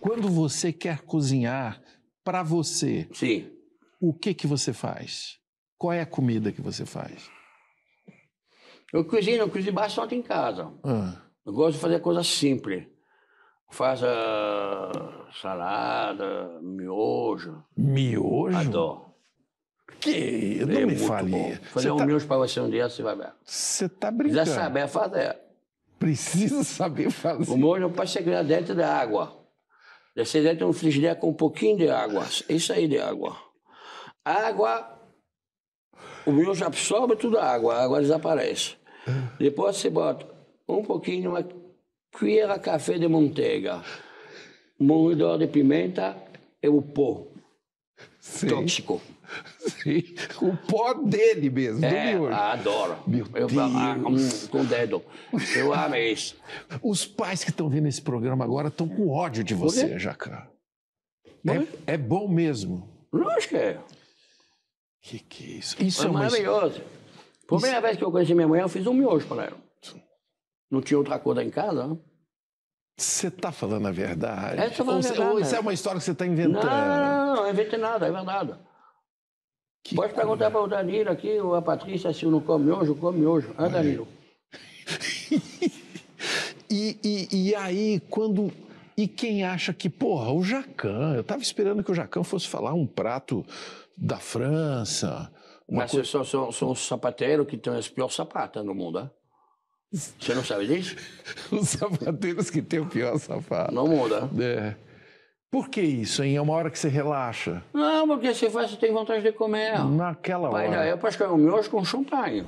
Quando você quer cozinhar para você, Sim. o que que você faz? Qual é a comida que você faz? Eu cozinho, eu cozinho bastante em casa. Ah. Eu gosto de fazer coisa simples. Faz ah, salada, miojo. Miojo? Adoro. Que? Eu é Não é me fale. Bom. Fazer um tá miojo para você um dia, você vai ver. Você está brincando. Precisa saber fazer. Precisa saber fazer. O miojo é para chegar dentro da água. Você deve ter um frigideiro com um pouquinho de água. Isso aí de água. água, o miojo absorve toda a água, a água desaparece. Depois você bota um pouquinho, uma colher café de manteiga, moedor de pimenta e o pó Sim. tóxico. O pó dele mesmo, é, do miojo. Adoro. Meu eu Deus. Ah, com, o dedo. Eu amei isso. Os pais que estão vendo esse programa agora estão com ódio de você, Jacá. É, é, bom mesmo. Lógico que é. Que que é isso? Isso é, é maravilhoso. Por isso... primeira vez que eu conheci minha mãe, eu fiz um miojo para ela. Não tinha outra coisa em casa, né? Você está falando a verdade? É, falando ou, a verdade. Ou isso é uma história que você está inventando? Não, não, não, não, não inventei nada, é verdade. Que Pode perguntar para o Danilo aqui, ou a Patrícia, se não come hoje come hoje. Ah, Danilo. e, e, e aí, quando e quem acha que, porra, o Jacan, eu estava esperando que o Jacan fosse falar um prato da França. Uma Mas coisa... são, são, são os sapateiros que têm as piores sapatas no mundo, né? Você não sabe disso? os sapateiros que têm o pior sapato. No mundo, né? É. Por que isso, hein? É uma hora que você relaxa? Não, porque você faz, você tem vontade de comer. Naquela Pai, hora. Daí eu, comer o meu é com champanhe.